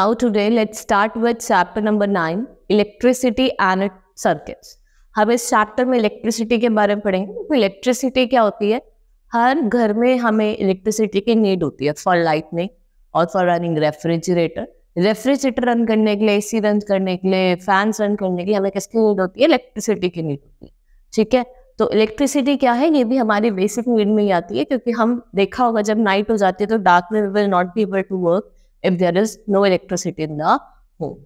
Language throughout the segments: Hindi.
Now today let's start with chapter number 9 electricity and its circuits. हम इस चैप्टर में इलेक्ट्रिसिटी के बारे में पढ़ेंगे तो इलेक्ट्रिसिटी क्या होती है हर घर में हमें इलेक्ट्रिसिटी की नीड होती है फॉर लाइटनिंग और for running refrigerator refrigerator run करने के लिए एसी रन करने के लिए फैंस रन करने के लिए हमें किसकी नीड होती है इलेक्ट्रिसिटी की नीड होती है ठीक है तो इलेक्ट्रिसिटी क्या है ये भी हमारी बेसिक नीड में ही आती है क्योंकि हम देखा होगा जब नाइट हो जाती है तो डार्क में we will not be able to work if there is no electricity in the home.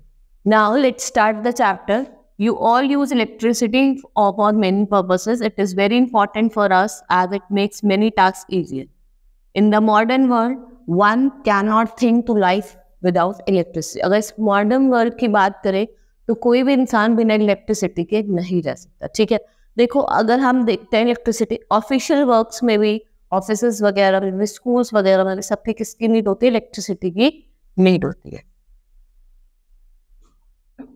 Now let's start the chapter. You all use electricity for many purposes. It is very important for us as it makes many tasks easier. In the modern world, one cannot think to life without electricity. अगर इस modern world की बात करें तो कोई भी इंसान बिना electricity के नहीं रह सकता ठीक है देखो अगर हम देखते हैं electricity, official works में भी ऑफिस वगैरह में भी स्कूल्स वगैरह में सब पे किसकी नीड होती है इलेक्ट्रिसिटी की नीड होती है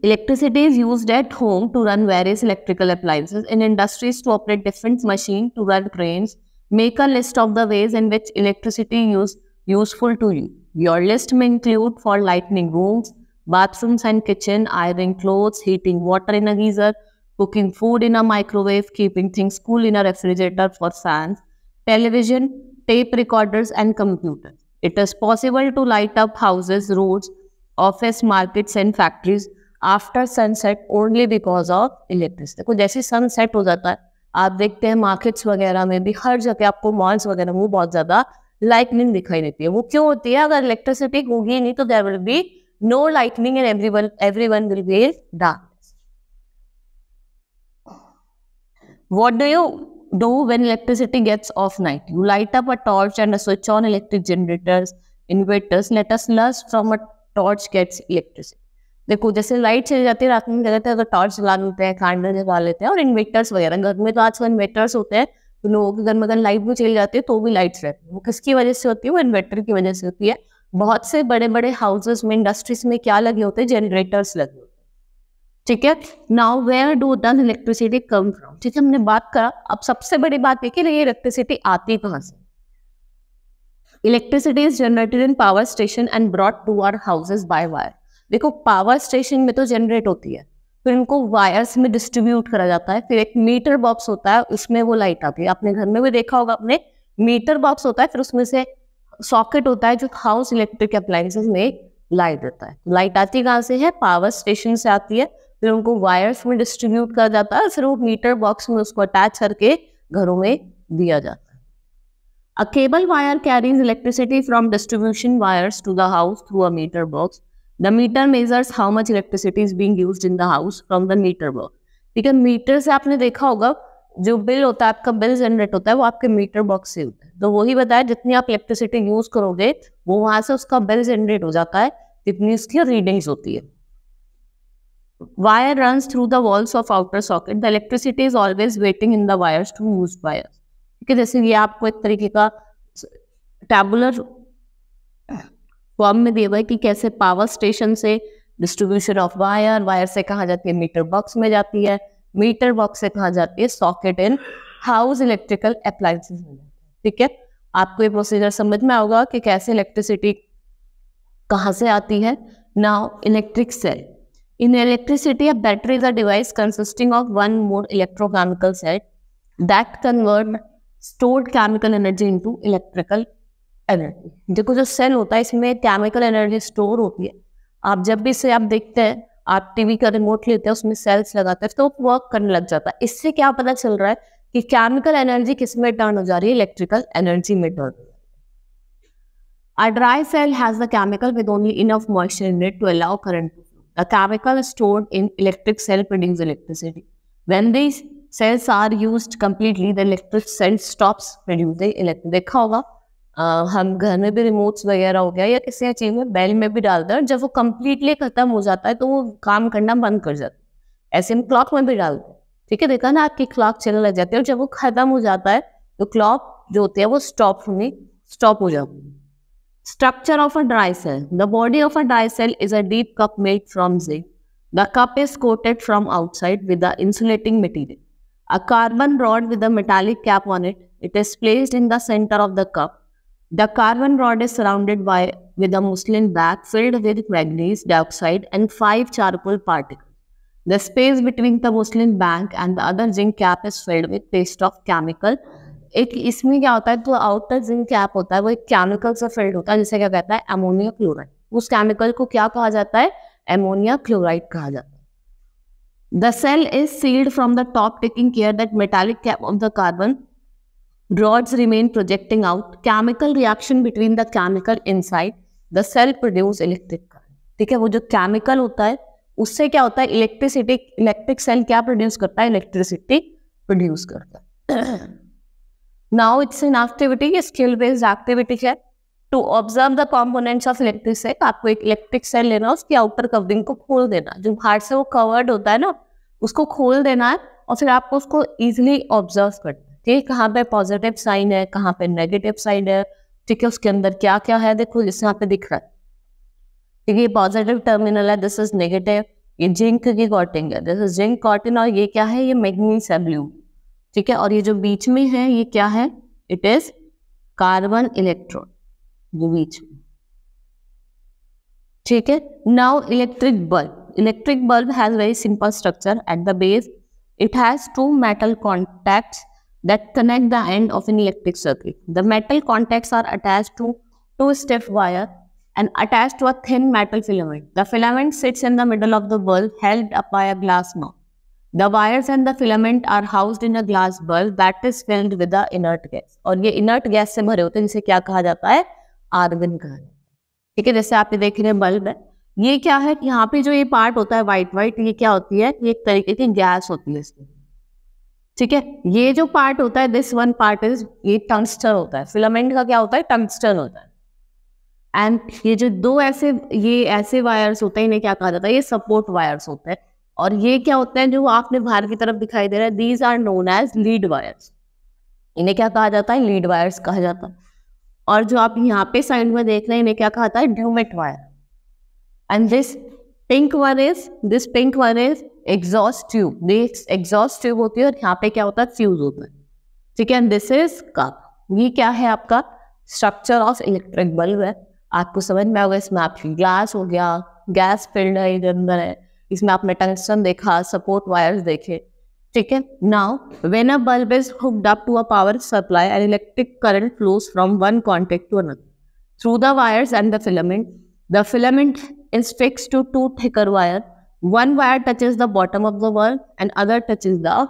Electricity is used at home to run various electrical appliances, in industries to operate different machines to run cranes. Make a list of the ways in which electricity is useful to you. Your list may include for lighting rooms, bathrooms and kitchen, ironing clothes, heating water in a geyser, cooking food in a microwave, keeping things cool in a refrigerator for fans, television, tape recorders and computers. It is possible to light up houses, roads, office, markets and factories after sunset only because of electricity देखो जैसे सनसेट हो जाता है आप देखते हैं मार्केट्स वगैरह में भी हर जगह आपको मॉल्स वगैरह में बहुत ज्यादा लाइटनिंग दिखाई देती है वो क्यों होती है अगर इलेक्ट्रिसिटी होगी नहीं तो there will be no lightning and everyone everyone will be dark what do you do when electricity gets off night. You light up a torch and a switch on electric generators, inverters, let us lust from a torch gets electricity. देखो जैसे लाइट चली जाती है रात में क्या कहते हैं अगर तो टॉर्च जला लेते हैं कैंडल जला लेते हैं और इन्वर्टर्स वगैरह घर में तो आजकल इन्वर्टर्स होते हैं तो लोगों के घर में अगर लाइट भी चली जाती है तो भी लाइट्स रहती है वो किसकी वजह से होती है वो इन्वर्टर की वजह से होती है बहुत से बड़े बड़े हाउसेस में इंडस्ट्रीज में क्या लगे होते हैं जनरेटर्स लगे होते हैं ठीक है now where do then electricity come from ठीक है हमने बात करा अब सबसे बड़ी बात देखिए ना ये इलेक्ट्रिसिटी आती कहाँ से electricity is generated in power station and brought to our houses by wire देखो पावर स्टेशन में तो जनरेट होती है फिर इनको वायर्स में डिस्ट्रीब्यूट करा जाता है फिर एक मीटर बॉक्स होता है उसमें वो लाइट आती है आपने घर में भी देखा होगा आपने मीटर बॉक्स होता है फिर उसमें से सॉकेट होता है जो हाउस इलेक्ट्रिक अप्लायसेज में लाइट देता है लाइट आती कहाँ से है पावर स्टेशन से आती है फिर उनको वायर्स में डिस्ट्रीब्यूट किया जाता है फिर वो मीटर बॉक्स में उसको अटैच करके घरों में दिया जाता है a cable wire carries electricity from distribution wires to the house through a meter box the meter measures how much electricity is being used in the house from the meter box ठीक है मीटर से आपने देखा होगा जो बिल होता है आपका बिल जनरेट होता है वो आपके मीटर बॉक्स से होता है तो वही बताया जितनी आप इलेक्ट्रिसिटी यूज करोगे वो वहां से उसका बिल जनरेट हो जाता है जितनी उसकी रीडिंग्स होती है Wire runs through the walls of outer socket. The electricity is always waiting in the wires to move wires. ठीक है जैसे ये आपको एक तरीके का टैबुलर फॉर्म में दिया हुआ है कि कैसे पावर स्टेशन से डिस्ट्रीब्यूशन ऑफ वायर वायर से कहा जाती है मीटर बॉक्स में जाती है मीटर बॉक्स से कहा जाती है socket in house electrical appliances में ठीक है आपको ये प्रोसीजर समझ में आओगा कि कैसे इलेक्ट्रिसिटी कहाँ से आती है now electric cell In electricity, a battery is a device consisting of one more electrochemical set that convert stored chemical energy into electrical energy देखो जो सेल होता है इसमें केमिकल एनर्जी स्टोर होती है आप जब भी इसे आप देखते हैं आप टीवी का रिमोट लेते हैं उसमें सेल्स लगाते हैं तो वो वर्क करने लग जाता है इससे क्या पता चल रहा है कि केमिकल एनर्जी किस में टर्न हो जा रही है इलेक्ट्रिकल एनर्जी में turn A dry cell has the chemical with only enough moisture in it to allow current to A chemical is stored in electric cell produces electricity. When these cells are used completely, the electric cell stops producing electricity. देखा होगा Uh, हम घर में भी रिमोट्स वगैरह हो गया या किसी चीज में बेल में भी डालते हैं जब वो कम्प्लीटली खत्म हो जाता है तो वो काम करना बंद कर जाता है ऐसे हम क्लॉक में भी डालते हैं ठीक है देखा ना आपकी क्लॉक चलने लग जाती है और जब वो खत्म हो जाता है तो क्लॉक जो होते हैं वो स्टॉप होने स्टॉप हो जाते हैं Structure of a dry cell. The body of a dry cell is a deep cup made from zinc. The cup is coated from outside with the insulating material. A carbon rod with a metallic cap on it. It is placed in the center of the cup. The carbon rod is surrounded by with a muslin bag filled with manganese dioxide and five charcoal particles. The space between the muslin bag and the other zinc cap is filled with paste of chemical एक इसमें क्या होता है तो आउटर जिंक कैप होता है वो एक केमिकल से फील्ड होता है जिसे क्या कहता है एमोनिया क्लोराइड उस केमिकल को क्या कहा जाता है एमोनिया क्लोराइड कहा जाता है the cell is sealed from the top taking care that metallic cap of the carbon rods remain projecting out chemical reaction between the chemical inside the cell produce electric current ठीक है वो जो केमिकल होता है उससे क्या होता है इलेक्ट्रिसिटी इलेक्ट्रिक सेल क्या प्रोड्यूस करता है इलेक्ट्रिसिटी प्रोड्यूस करता है Now it's an activity, a skill-based activity है to observe the components of electric cell आपको एक इलेक्ट्रिक सेल लेना है उसकी आउटर कवरिंग को खोल देना जो बाहर से वो कवर्ड होता है ना उसको खोल देना है और फिर आपको उसको इजिली ऑब्जर्व करना है ठीक कहाँ पर पॉजिटिव साइन है कहाँ पर नेगेटिव साइन है ठीक है उसके अंदर क्या क्या है देखो जिससे यहाँ पे दिख रहा है ठीक है ये पॉजिटिव टर्मिनल है दिस इज नेगेटिव ये जिंक की कॉटिंग है दिस इज जिंक कॉटिन और ये क्या है ये मैग्नीस है ब्लू ठीक है और ये जो बीच में है ये क्या है इट इज कार्बन इलेक्ट्रॉन ये बीच ठीक है now electric bulb electric bulb has very simple structure at the base it has two metal contact that connect the end of an electric circuit the metal contact are attach to two step wire and attach to a thin metal filament the filament sits in the middle of the bulb held up by a glass mouth the wires and the filament are housed in a glass bulb that is filled with the inert gas और ये इनर्ट गैस से भरे होते हैं जिसे क्या कहा जाता है आर्गन कहा जाता है ठीक है जैसे आप ये देख रहे हैं बल्ब है ये क्या है यहाँ पे जो ये पार्ट होता है व्हाइट व्हाइट ये क्या होती है ये एक तरीके की गैस होती है इसमें ठीक है ये जो पार्ट होता है दिस वन पार्ट इज ये टंगस्टर होता है फिलामेंट का क्या होता है टंगस्टर होता है एंड ये जो दो ऐसे ये ऐसे वायर्स होते हैं इन्हें क्या कहा जाता है ये सपोर्ट वायर्स होते हैं और ये क्या होता है जो आपने बाहर की तरफ दिखाई दे रहा है these are known as lead wires इन्हें क्या कहा जाता है लीड वायर्स कहा जाता है और जो आप यहाँ पे साइड में देख रहे हैं इन्हें क्या कहा जाता है dumet wire and this pink one is this pink one is exhaust tube exhaust tube होती है और यहाँ पे क्या होता है फ्यूज होता है ठीक है एंड दिस इज कप ये क्या है आपका स्ट्रक्चर ऑफ इलेक्ट्रिक बल्ब है आपको समझ में होगा इसमें आपकी ग्लास हो गया गैस फिल्ड है इधर अंदर है इसमें आपने टंगस्टन देखा सपोर्ट वायर्स देखे ठीक है now when a bulb is hooked up to a power supply an electric current flows from one contact to another through the wires and the filament the filament to two thicker wire one wire touch is the bottom of the world and other touch is the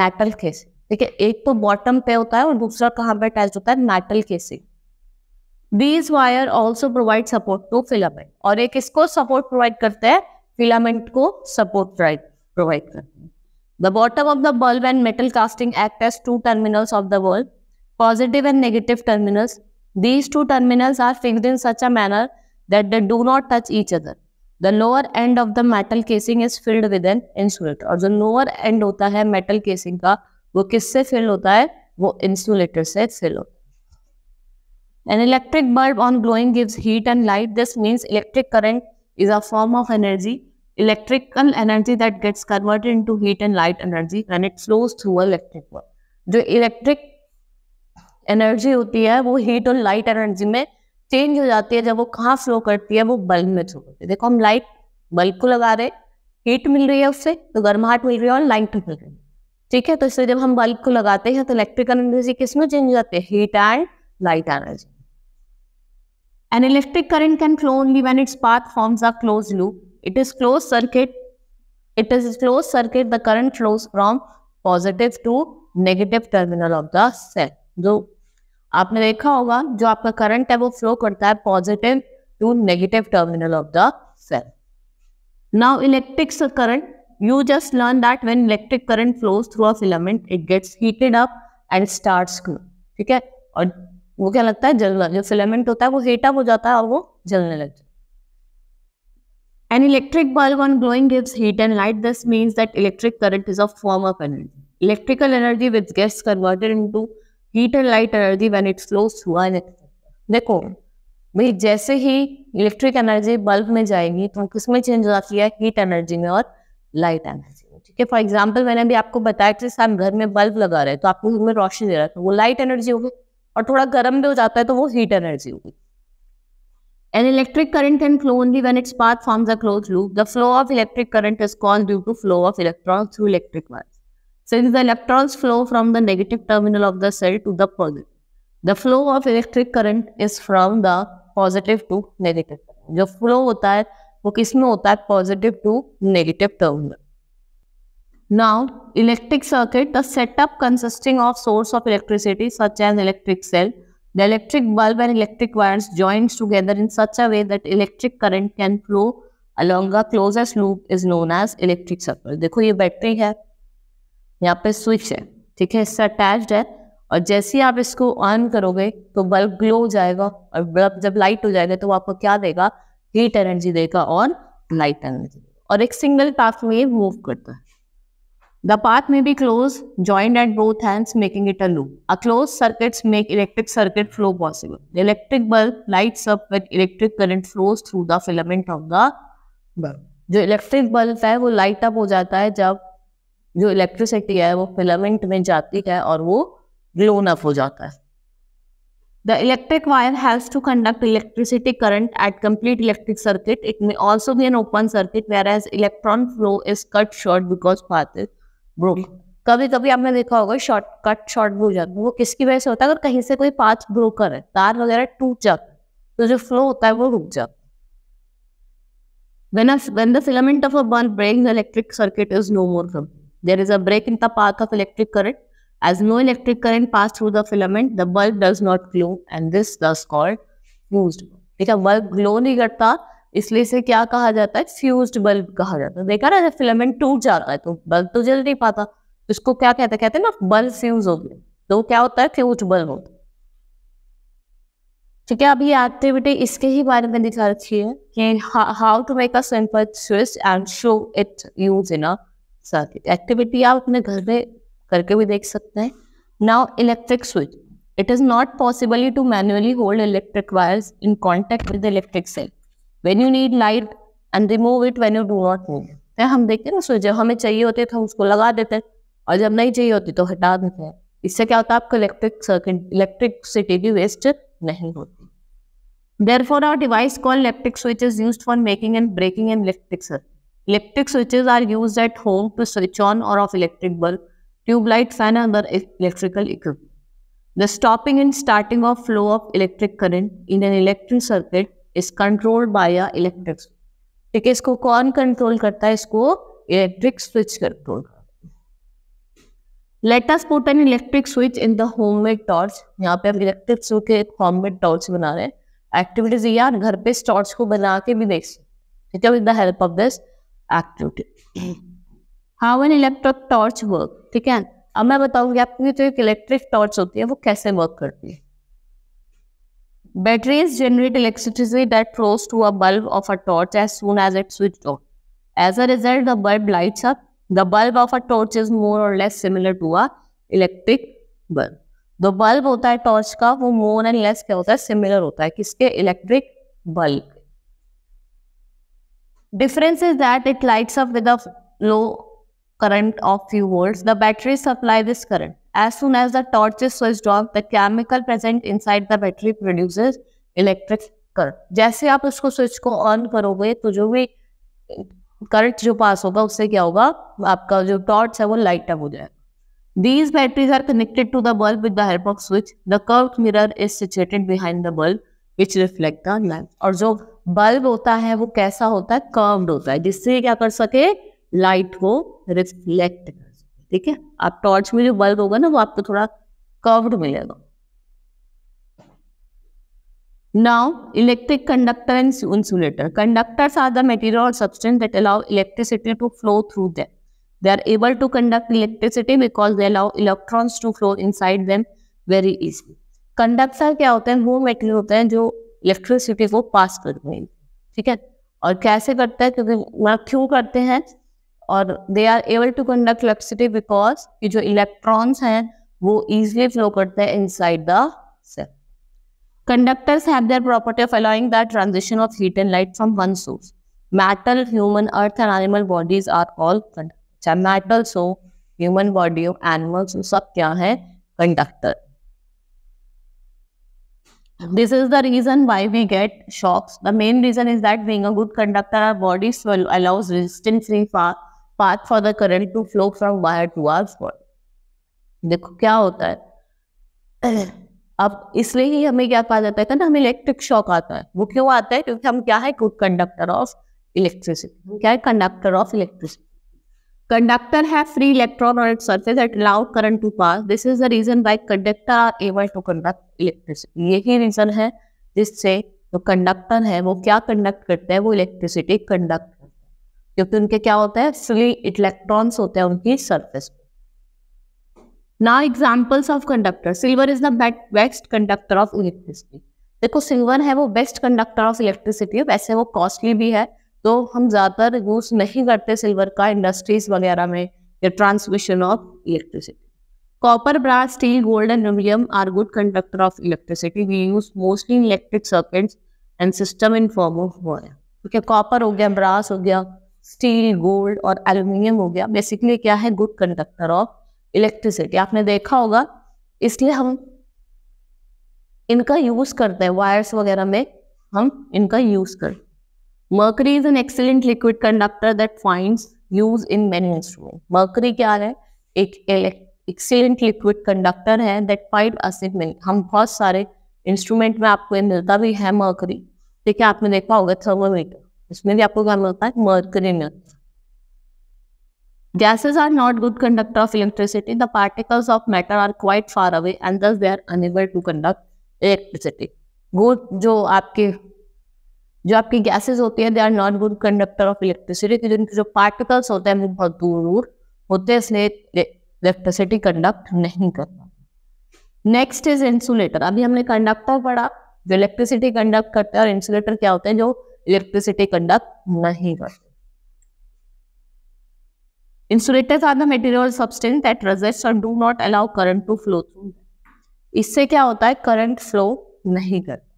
metal case ठीक है एक तो बॉटम पे होता है और दूसरा कहाँ पे अटैच होता है metal casing these wire also provide support to filament और एक इसको सपोर्ट प्रोवाइड करते हैं फिलामेंट को सपोर्ट प्रोवाइड करते हैं the bottom of the bulb and metal casting act as two terminals of the bulb positive and negative terminals these two terminals are fixed in such a manner that they do not touch each other the lower end of the metal casing is filled with an insulator और जो लोअर एंड होता है मेटल केसिंग का वो किससे फिल होता है वो इंसुलेटर से फिल होता है An electric bulb on glowing gives heat and light. This means electric current is a form of energy, electrical energy that gets converted into heat and light energy and it flows through electric work. जो इलेक्ट्रिक एनर्जी होती है वो हीट और लाइट एनर्जी में चेंज हो जाती है जब वो कहाँ फ्लो करती है वो बल्ब में थ्रू करती है देखो हम लाइट बल्ब को लगा रहे हीट मिल रही है उससे तो गर्माहट मिल रही है और लाइट मिल रही है ठीक है तो इससे जब हम बल्ब को लगाते हैं तो इलेक्ट्रिकल एनर्जी किस में चेंज हो जाती है heat and light energy An electric current can flow only when its path forms a closed loop. It is closed circuit. It is closed circuit. The current flows from positive to negative terminal of the cell. So, आपने देखा होगा जो आपका current है वो फ्लो करता है positive to negative terminal of the cell now electric current you just learn that when electric current flows through a filament it gets heated up and starts glowing. ठीक है और वो क्या लगता है जलना जो फिलामेंट होता है वो हीट अप हो जाता है और वो जलने लग an electric bulb on glowing gives heat and light this means that electric current is a form of energy electrical energy with gas converted into heat and light energy when it flows through an देखो भाई जैसे ही इलेक्ट्रिक एनर्जी बल्ब में जाएगी तो किसमें चेंज हो जाती है हीट एनर्जी में और लाइट एनर्जी ठीक है फॉर एग्जाम्पल मैंने अभी आपको बताया कि हम घर में बल्ब लगा रहे हैं तो आपको घर रोशनी दे रहा है तो वो लाइट एनर्जी होगी और थोड़ा गर्म भी हो जाता है तो वो हीट एनर्जी होगी an electric current can flow only when its path forms a close loop the flow of electric current is called due to flow of electrons through electric wires since the electrons flow from the negative terminal of the cell to the positive the flow of electric current is from the positive to negative जो फ्लो होता है वो किसमें होता है positive to negative terminal Now, electric circuit, the setup consisting of source of electricity such as electric cell, the electric bulb and electric wires joined together in such a way that electric current can flow along a closest loop is known as electric circuit. देखो ये battery है यहाँ पे switch है ठीक है इससे attached है और जैसे ही आप इसको ऑन करोगे तो बल्ब ग्लो हो जाएगा और बल्ब जब लाइट हो जाएगा तो वो आपको क्या देगा हीट एनर्जी देगा और लाइट एनर्जी और एक सिंगल पाथ में मूव करता है The path may be closed, joined at both ends, making it a loop. A closed circuits make electric circuit flow possible. The electric bulb lights up when electric current flows through the filament of the bulb. जो इलेक्ट्रिक बल्ब है वो लाइट अप हो जाता है जब जो इलेक्ट्रिसिटी है वो फिलामेंट में जाती है और वो ग्लोन अप हो जाता है the electric wire has to conduct electricity current at complete electric circuit it may also be an open circuit whereas electron flow is cut short because path is broke कभी कभी आपने देखा होगा शॉर्टकट शॉर्ट हो जाता है वो किसकी वजह से होता है अगर कहीं से कोई पाथ ब्रोकर है तार वगैरह टूट जाता है तो जो फ्लो होता है वो रुक जाता when a, when the filament of a bulb breaks the electric circuit is no more complete there is a break in the path of electric current as no electric current passes through the filament the bulb does not glow and this thus called fused ठीक है bulb ग्लो नहीं करता इसलिए इसे क्या कहा जाता है फ्यूज बल्ब कहा जाता है देखा ना जब फिलामेंट टूट जाता है तो बल्ब तो जल नहीं पाता तो इसको क्या कहते हैं कहते हैं ना बल्ब फ्यूज हो गया तो क्या होता है फ्यूज बल्ब होता है ठीक है अब ये एक्टिविटी इसके ही बारे में दिखा रखी है कि how to make a simple switch and show it use in a circuit activity आप अपने घर में करके भी देख सकते हैं now electric switch it is not possible to manually hold electric wires in contact with electric self when you need light and remove it when you do not need it. तो हम देखते हैं ना स्विच जब हमें चाहिए होते तो हम उसको लगा देते हैं और जब नहीं चाहिए होती तो हटा देते हैं इससे क्या होता है इलेक्ट्रिक सर्किट की वेस्ट नहीं होती Electric switches are used at home to switch on or off electric bulb, tube light fan and other electrical equipment. The stopping and starting of flow of electric current in an electric circuit is controlled by a electric ठीक है इसको कौन कंट्रोल करता है इसको electric switch control let us put an electric switch in the homemade torch यहाँ पे हम इलेक्ट्रिक स्विच एक होममेड टॉर्च बना रहे हैं एक्टिविटीज ये घर पे इस टॉर्च को बना के भी देख सकते ठीक with the help of this activity how an electric torch work ठीक है अब मैं बताऊंगी आपको तो एक इलेक्ट्रिक टॉर्च होती है वो कैसे वर्क करती है Batteries generate electricity that flows to a bulb of a torch as soon as it's switched on. As a result, the bulb lights up. The bulb of a torch is more or less similar to a electric bulb. The bulb of a torch ka, wo more and less ke hota, similar hota hai. Kiske electric bulb. Difference is that it lights up with a low current of few volts. The battery supply this current. As soon as the torch is switched off, the chemical present inside the battery produces electric current. जैसे आप उसको स्विच को ऑन करोगे तो जो भी करंट जो पास होगा उससे क्या होगा आपका जो टॉर्च है वो लाइट अप हो जाएगा these batteries are connected to the bulb with the help of switch the curve mirror is situated behind the bulb which reflect the light और जो बल्ब होता है वो कैसा होता है कर्व्ड होता है जिससे क्या कर सके लाइट को रिफ्लेक्ट कर ठीक है आप टॉर्च में जो बल्ब होगा ना वो आपको थोड़ा कर्व्ड मिलेगा now electric conductor and insulator conductors are the material or substance that allow electricity to flow through them they are able to conduct electricity because they allow electrons to flow inside them very easy conductor क्या होते हैं वो मेटीरियल होते हैं जो इलेक्ट्रिसिटी को पास कर ठीक है और कैसे करते हैं क्योंकि क्यों करते हैं और they are able to conduct electricity because ये जो इलेक्ट्रॉन्स हैं वो इजिली फ्लो करते हैं inside the cell conductors have their property of allowing the transition of heat and light from one source metal human earth and animal bodies are all चाहे मेटल्स हो ह्यूमन बॉडी हो एनिमल्स हो सब क्या है conductor this is the reason why we get shocks the main reason is that being a good conductor our body allows resistance in fast path for the current flow from from wire towards what देखो क्या होता है अब इसलिए ही हमें क्या कहा जाता है ना हमें इलेक्ट्रिक शॉक आता है वो क्यों आता है क्योंकि हम क्या है गुड कंडक्टर ऑफ इलेक्ट्रिसिटी क्या है कंडक्टर ऑफ इलेक्ट्रिसिटी कंडक्टर है free electron on its surface at allow current to pass this is the reason by conductor are able to conduct electricity ये ही रीजन है जिससे जो कंडक्टर है वो क्या कंडक्ट करते हैं वो इलेक्ट्रिसिटी कंडक्ट क्योंकि उनके क्या होता है फ्री इलेक्ट्रॉन्स होते हैं उनकी सरफेस पे ना examples of conductor silver is the best conductor of electricity देखो सिल्वर है वो बेस्ट कंडक्टर ऑफ इलेक्ट्रिसिटी है वैसे वो कॉस्टली भी है तो हम ज्यादातर यूज नहीं करते सिल्वर का इंडस्ट्रीज वगैरह में या transmission of electricity copper brass steel gold and aluminium are good conductor of electricity we use mostly electric circuits and system in form of wire ठीक है कॉपर हो गया ब्रास हो गया स्टील गोल्ड और एल्यूमिनियम हो गया बेसिकली क्या है गुड कंडक्टर ऑफ इलेक्ट्रिसिटी आपने देखा होगा इसलिए हम इनका यूज करते हैं वायर्स वगैरह में हम इनका यूज करते mercury is an excellent liquid conductor that find use in many instrument mercury क्या है एक एक्सीलेंट लिक्विड कंडक्टर है दैट फाइंड एसिड में हम बहुत सारे इंस्ट्रूमेंट में आपको मिलता भी है मर्करी ठीक है आपने देखा होगा थर्मोमीटर इसमें भी आपको क्या मिलता है मर्करी मिलता है Gases are not good conductor of electricity. The particles of matter are quite far away and thus they are unable to conduct electricity. वो जो आपके जो आपकी गैसेस होती है they are not good conductor of electricity तो जिनके जो पार्टिकल्स होते हैं वो बहुत दूर दूर होते हैं इसलिए इलेक्ट्रिसिटी कंडक्ट नहीं करता नेक्स्ट इज इंसुलेटर अभी हमने कंडक्टर पढ़ा जो इलेक्ट्रिसिटी कंडक्ट करते हैं और इंसुलेटर क्या होते हैं जो इलेक्ट्रिसिटी कंडक्ट नहीं करते insulators are the material substance that resist or do not allow current to flow through इससे क्या होता है करंट फ्लो नहीं करते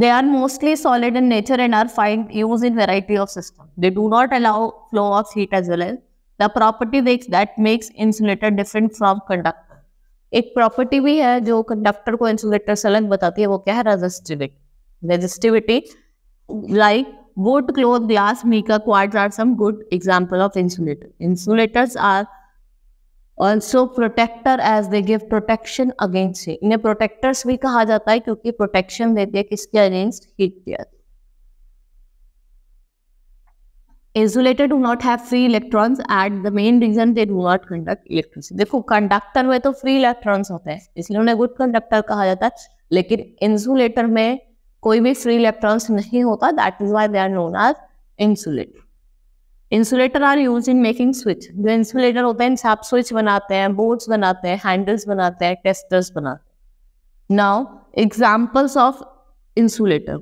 they are mostly solid in nature and are find use in variety of system they do not allow flow of heat as well as the property that makes insulator different from conductor एक प्रॉपर्टी भी है जो कंडक्टर को इंसुलेटर से अलग बताती है वो क्या है resistivity resistivity like wood cloth glass mica quartz are some good example of insulator insulators are also protector as they give protection against heat इन्हें protectors भी कहा जाता है क्योंकि protection देते हैं किसके against heat के insulator do not have free electrons at the main reason they do not conduct electricity देखो कंडक्टर में तो फ्री इलेक्ट्रॉन्स होते हैं इसलिए उन्हें गुड कंडक्टर कहा जाता है लेकिन इंसुलेटर में कोई भी फ्री इलेक्ट्रॉन्स नहीं होता that is why they are known as insulator insulator are use in making switch जो इंसुलेटर होते हैं इनसे आप स्विच बनाते हैं बोर्ड्स बनाते हैं हैंडल्स बनाते हैं टेस्टर्स बनाते हैं now examples of insulator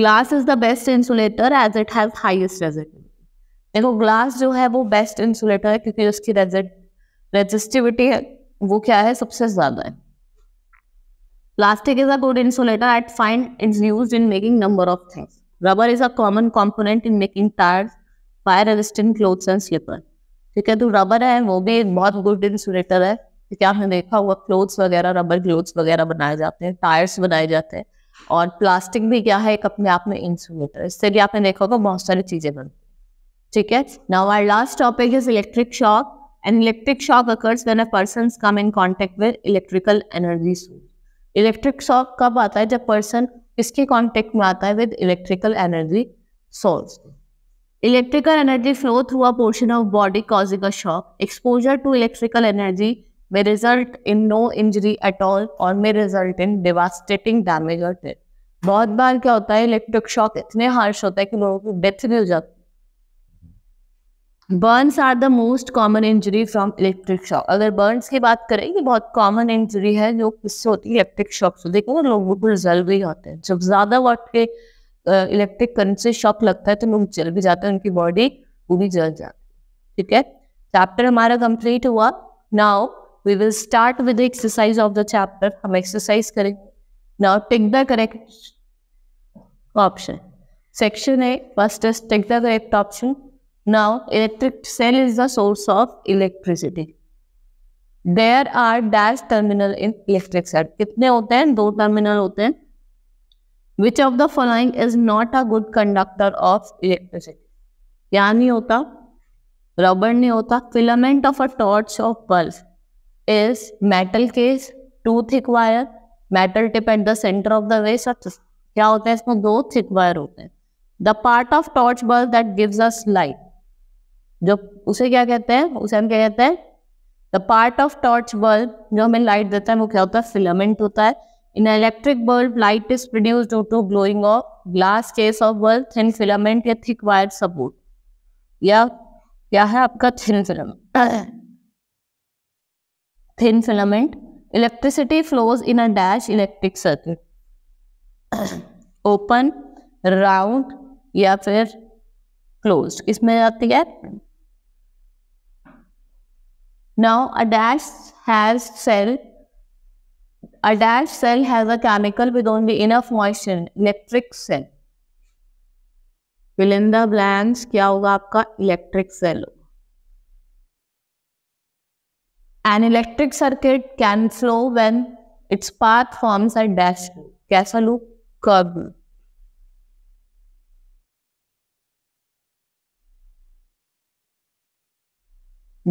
glass is the best insulator as it has highest resistivity देखो ग्लास जो है वो बेस्ट इंसुलेटर है क्योंकि उसकी रेजिस्टिविटी है वो क्या है सबसे ज्यादा है Plastic is a good insulator at fine. It's used in making number of things. Rubber is a common component in making tires, fire resistant clothes and slippers. ठीक है तो रबर है वो भी बहुत गुड इंसुलेटर है ठीक है आपने देखा हुआ क्लोथ्स वगैरह रबर क्लोथ्स वगैरह बनाए जाते हैं टायर्स बनाए जाते हैं और प्लास्टिक भी क्या है एक अपने आप में इंसुलेटर इससे भी आपने देखा होगा बहुत सारी चीजें बनती ठीक है now our last topic is electric shock and electric shock occurs when a person come in contact with electrical energy source electric shock कब आता है जब पर्सन किसके कॉन्टेक्ट में आता है with electrical energy source electrical energy flow through a portion of body causing a shock exposure to electrical energy may result in no injury at all or may result in devastating damage or death बहुत बार क्या होता है इलेक्ट्रिक शॉक इतने हार्श होता है कि लोगों की डेथ भी हो जाती है burns are the most common injury from electric shock अगर बर्न्स की बात करें ये बहुत कॉमन इंजरी है जो किससे होती है इलेक्ट्रिक शॉक से देखो ना लोगों को जल भी होते हैं जब ज्यादा वाट के इलेक्ट्रिक करंट से शॉक लगता है तो लोग जल भी जाते हैं उनकी बॉडी पूरी जल जाती है ठीक है चैप्टर हमारा कंप्लीट हुआ now we will start with exercise of the chapter हम एक्सरसाइज करें now take the correct option section A first take the correct option Now, electric cell is the source of electricity. There are dash terminal in electric cell. कितने होते हैं दो terminal होते हैं Which of the following is not a good conductor of electricity? क्या नहीं होता रबर नहीं होता filament of a torch of bulb is metal case two thick wire metal tip at the centre of the way क्या होता है इसमें दो thick wire होते हैं the part of torch bulb that gives us light जो उसे क्या कहते हैं उसे हम क्या कहते हैं the part of torch bulb जो हमें लाइट देता है वो क्या होता है फिलामेंट होता है in electric bulb light is produce due to glowing of glass case of bulb thin filament या थिक वायर सपोर्ट या क्या है आपका thin filament thin filament electricity flows in a dash electric circuit open round या फिर क्लोज इसमें आती है Now, a dash has cell. A dash cell has a chemical with only enough moisture, electric cell. Fill the blanks. Kya hoga aapka electric cell? An electric circuit can flow when its path forms a dash loop. Kaisa loop? Curve loop.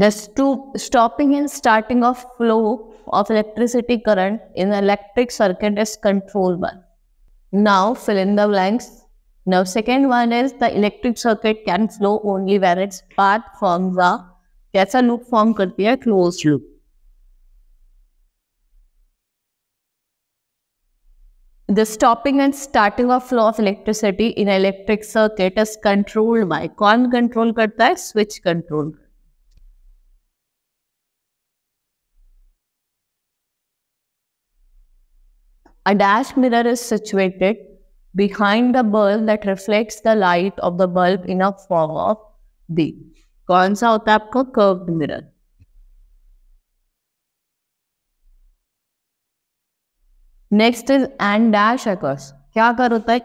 The stopping and starting of flow of electricity current in electric circuit is control one. Now fill in the blanks. Now second one is the electric circuit can flow only where its path forms a loop form form be a closed loop. The stopping and starting of flow of electricity in electric circuit is controlled by con control करता switch control A dash mirror is situated behind the bulb that reflects the light of the bulb in a form of the कौन सा होता है आपका curved mirror next is and dash occurs क्या कर होता है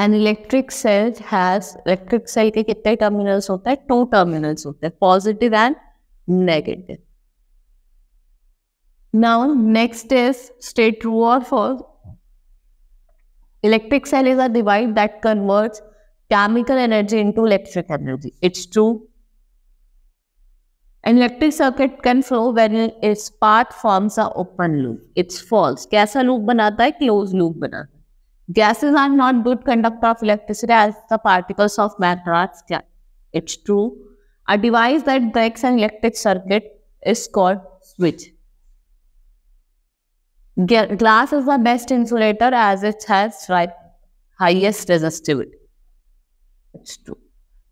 and electric cell has electric cell के कितने टर्मिनल्स होते हैं टू टर्मिनल्स होते हैं positive and negative now next is state true or false electric cell is a device that converts chemical energy into electric energy it's true an electric circuit can flow when its part forms a open loop it's false कैसा loop बनाता है closed loop बनाता है Gases are not good conductor of electricity as the particles of matter are It's true. A device that breaks an electric circuit is called switch. Glass is the best insulator as it has highest resistivity. It's true.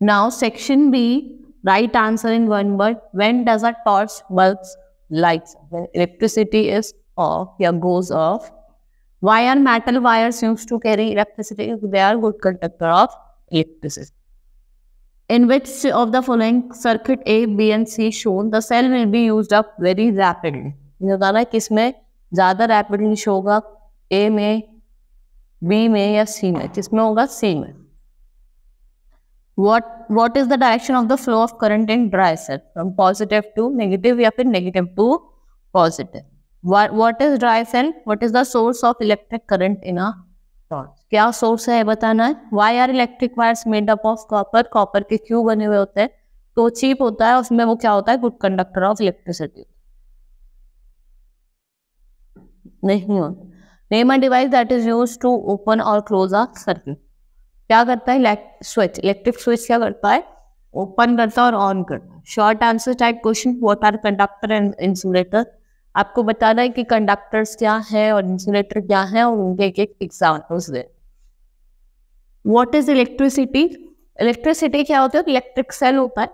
Now section B, right answer in one word. When does a torch bulbs lights? When electricity is off, yeah, goes off Why are metal wires used to carry electricity? if They are good conductor of electricity. In which of the following circuit A, B and C shown, the cell will be used up very rapidly. बताना किस में ज़्यादा रैपिडली शो होगा ए में बी में या सी में किसमें होगा C में what what is the direction of the flow of current in dry cell from positive to negative या फिर negative to positive what, what is drive and what is the source of electric current in a torch क्या सोर्स है बताना है why are electric wires made up of copper copper के क्यू बने हुए होते हैं तो चीप होता है उसमें वो क्या होता है गुड कंडक्टर ऑफ इलेक्ट्रिसिटी नहीं name a device that is use to open or close a circuit क्या करता है स्विच इलेक्ट्रिक स्विच क्या करता है ओपन करता है और ऑन करता है short answer type question what are conductor and insulator आपको बताना है कि कंडक्टर्स क्या है और इंसुलेटर क्या है और उनके एक एक एग्जाम्पल्स दें वॉट इज इलेक्ट्रिसिटी इलेक्ट्रिसिटी क्या होता है इलेक्ट्रिक सेल होता है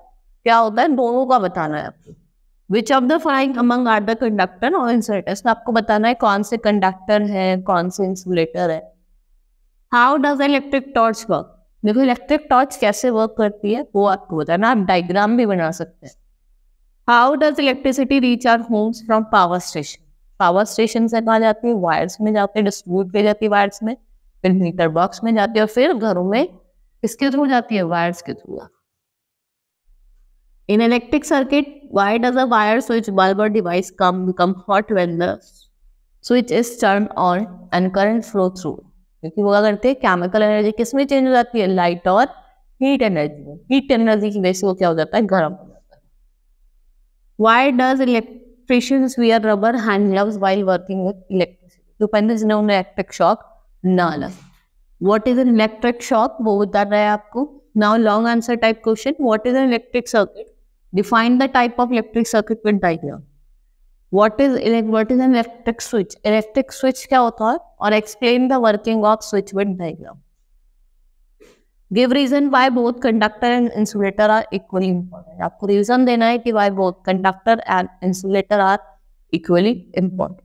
क्या होता है दोनों का बताना है आपको which of the following among are the conductor और इंसुलेटर्स आपको बताना है कौन से कंडक्टर है कौन से इंसुलेटर है how does electric torch work देखो इलेक्ट्रिक टॉर्च कैसे वर्क करती है वो आपको बताना आप डायग्राम भी बना सकते हैं how does electricity reach our homes from power station power station से कहा जाती है वायर्स में जाते हैं डिस्ट्रीब्यूट की जाती है वायर्स में फिर मीटर बॉक्स में जाती है और फिर घरों में किसके थ्रू जाती है वायर्स के through in electric circuit why does a wire switch bulb or device come become hot when the switch is turn on and current flow through क्योंकि वो क्या करते हैं केमिकल एनर्जी किसमें चेंज हो जाती है लाइट और हीट एनर्जी में हीट एनर्जी की वजह से वो क्या हो जाता है गर्म हो Why does electricians wear rubber hand gloves while working with electricity? The pen is known as electric shock. Nala. What is an electric shock? Now, long answer type question. What is an electric circuit? Define the type of electric circuit with diagram. What is, what is an electric switch? Electric switch kya hota? Or explain the working of switch with diagram. Give reason why both conductor and insulator are equally important आपको रीजन देना है कि why both conductor and insulator are equally important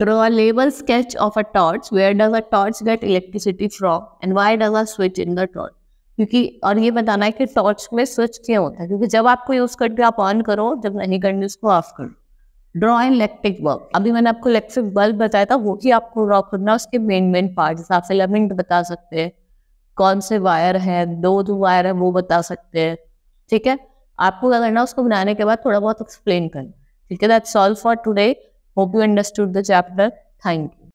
Draw a label sketch of a torch. Where does a torch get electricity from? And why does a switch in the torch? क्योंकि और ये बताना है कि टॉर्च में स्विच क्यों होता है क्योंकि जब आपको यूज करके आप ऑन करो जब नहीं करनी उसको ऑफ करो ड्रॉ इन इलेक्ट्रिक बल्ब अभी मैंने आपको इलेक्ट्रिक बल्ब बताया था वो ही आपको ड्रॉ करना उसके मेन मेन पार्ट आप फिलामेंट बता सकते हैं कौन से वायर है दो दो वायर है वो बता सकते हैं ठीक है आपको क्या करना उसको बनाने के बाद थोड़ा बहुत एक्सप्लेन करना ठीक है that's all for today hope you understood the chapter thank you